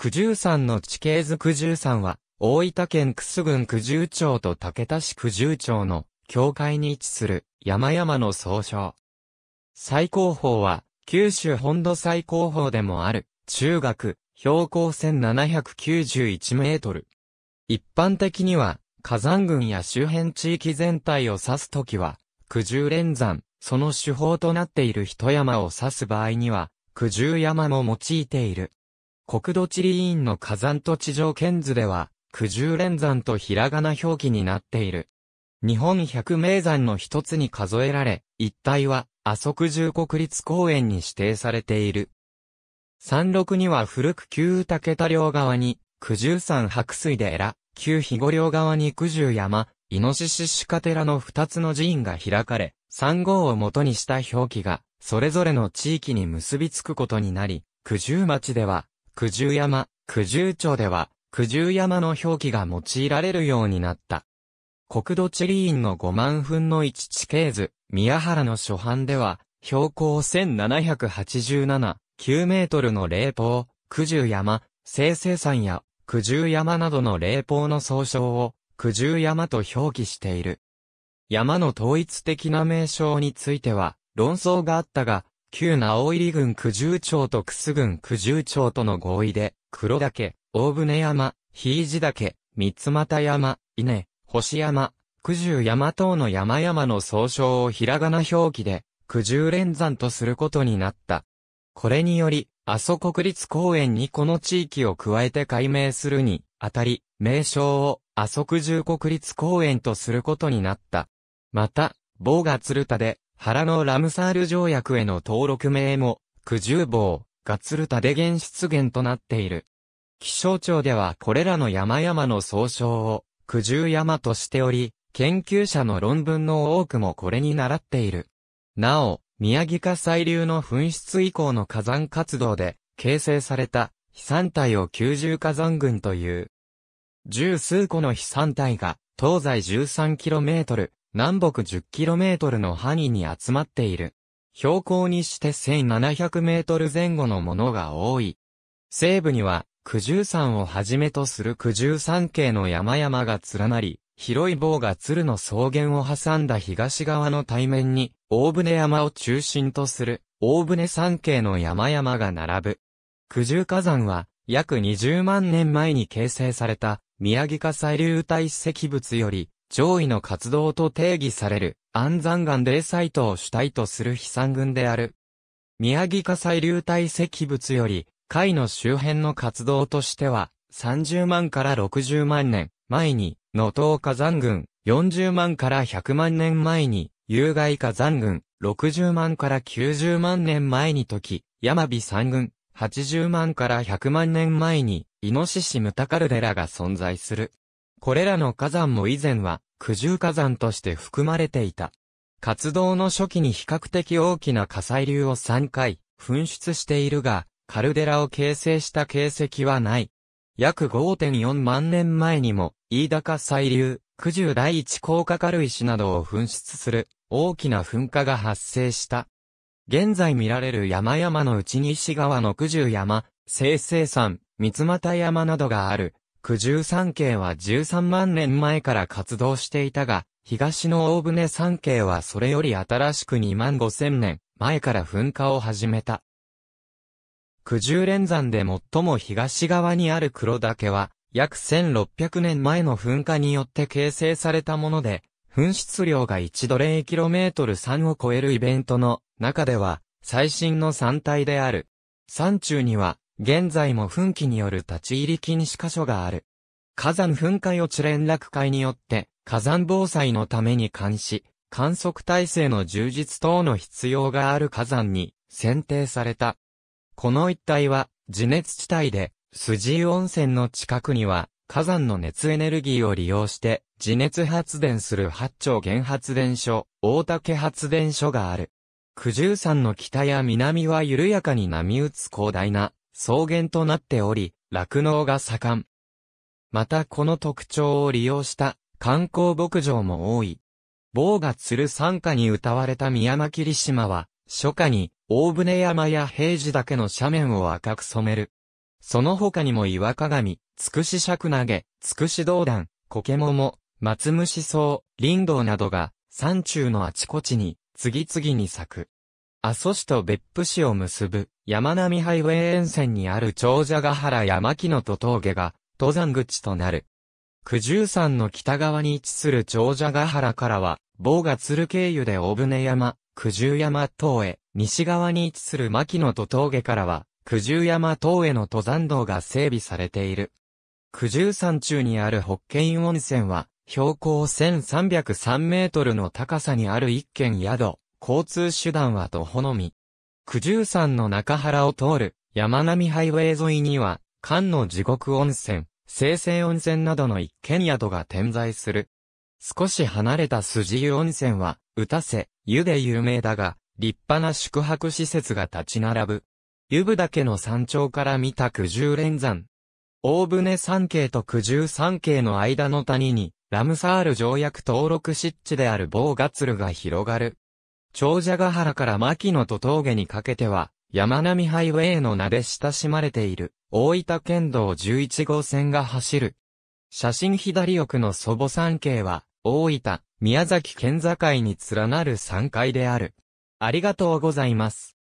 九十三の地形図九十三は、大分県楠郡九十町と竹田市九十町の境界に位置する山々の総称。最高峰は、九州本土最高峰でもある、中学、標高1791メートル。一般的には、火山群や周辺地域全体を指すときは、九十連山、その手法となっている一山を指す場合には、九十山も用いている。国土地理院の火山と地上県図では、九十連山とひらがな表記になっている。日本百名山の一つに数えられ、一帯は、阿蘇九十国立公園に指定されている。山麓には古く旧武田両側に、九十山白水で寺、旧肥後両側に九十山、イノシシ鹿寺の二つの寺院が開かれ、三号を元にした表記が、それぞれの地域に結びつくことになり、九十町では、九十山、九十町では、九十山の表記が用いられるようになった。国土地理院の5万分の1地形図、宮原の初版では、標高1787、9メートルの霊峰、九十山、生成山や九十山などの霊峰の総称を九十山と表記している。山の統一的な名称については論争があったが、旧直入郡九十町と楠郡九十町との合意で、黒岳、大船山、ひいじ岳、三又山、稲、星山、九十山等の山々の総称をひらがな表記で、九十連山とすることになった。これにより、阿蘇国立公園にこの地域を加えて改名するに、あたり、名称を阿蘇九十国立公園とすることになった。また、某が鶴田で、原のラムサール条約への登録名も、九十坊、ガツルタで原出現となっている。気象庁ではこれらの山々の総称を、九十山としており、研究者の論文の多くもこれに習っている。なお、宮城火砕流の噴出以降の火山活動で、形成された、飛散体を九十火山群という。十数個の飛散体が、東西 13km、南北 10km の範囲に集まっている。標高にして 1700m 前後のものが多い。西部には、九十山をはじめとする九十山系の山々が連なり、広い棒が鶴の草原を挟んだ東側の対面に、大船山を中心とする、大船山系の山々が並ぶ。九十火山は、約20万年前に形成された、宮城火砕流体石物より、上位の活動と定義される、安山岩霊イトを主体とする飛散群である。宮城火災流体石物より、海の周辺の活動としては、30万から60万年前に、野党火山群、40万から100万年前に、有害火山群、60万から90万年前に時、山火山群、80万から100万年前に、イノシシムタカルデラが存在する。これらの火山も以前は苦渋火山として含まれていた。活動の初期に比較的大きな火砕流を3回噴出しているが、カルデラを形成した形跡はない。約5.4万年前にも、飯田火砕流、九十第一高架軽石などを噴出する大きな噴火が発生した。現在見られる山々のうち西側の九十山、清成山、三俣山などがある九十三景は十三万年前から活動していたが、東の大船三景はそれより新しく二万五千年前から噴火を始めた。九十連山で最も東側にある黒岳は、約千六百年前の噴火によって形成されたもので、噴出量が1度 0km3 を超えるイベントの中では、最新の山体である。山中には、現在も噴気による立ち入り禁止箇所がある。火山噴火予知連絡会によって、火山防災のために監視、観測体制の充実等の必要がある火山に選定された。この一帯は、地熱地帯で、筋温泉の近くには、火山の熱エネルギーを利用して、地熱発電する八丁原発電所、大竹発電所がある。九十山の北や南は緩やかに波打つ広大な草原となっており、酪農が盛ん。またこの特徴を利用した観光牧場も多い。棒が鶴る参加に歌われた宮間霧島は、初夏に大船山や平地岳の斜面を赤く染める。その他にも岩鏡、つくし尺投げ、つくし道断、コケモも松虫草、林道などが山中のあちこちに次々に咲く。阿蘇市と別府市を結ぶ、山並ハイウェイ沿線にある長者ヶ原山木のと峠が、登山口となる。九十山の北側に位置する長者ヶ原からは、棒が鶴経由で大船山、九十山等へ、西側に位置する牧野と峠からは、九十山等への登山道が整備されている。九十山中にある北県温泉は、標高1303メートルの高さにある一軒宿。交通手段は徒歩のみ。九十山の中原を通る山並ハイウェイ沿いには、関の地獄温泉、清成温泉などの一軒宿が点在する。少し離れた筋湯温泉は、打たせ、湯で有名だが、立派な宿泊施設が立ち並ぶ。湯部岳の山頂から見た九十連山。大船山系と九十山系の間の谷に、ラムサール条約登録湿地であるボーガツルが広がる。長者ヶ原から牧野と峠にかけては、山並ハイウェイの名で親しまれている、大分県道11号線が走る。写真左奥の祖母山系は、大分、宮崎県境に連なる山階である。ありがとうございます。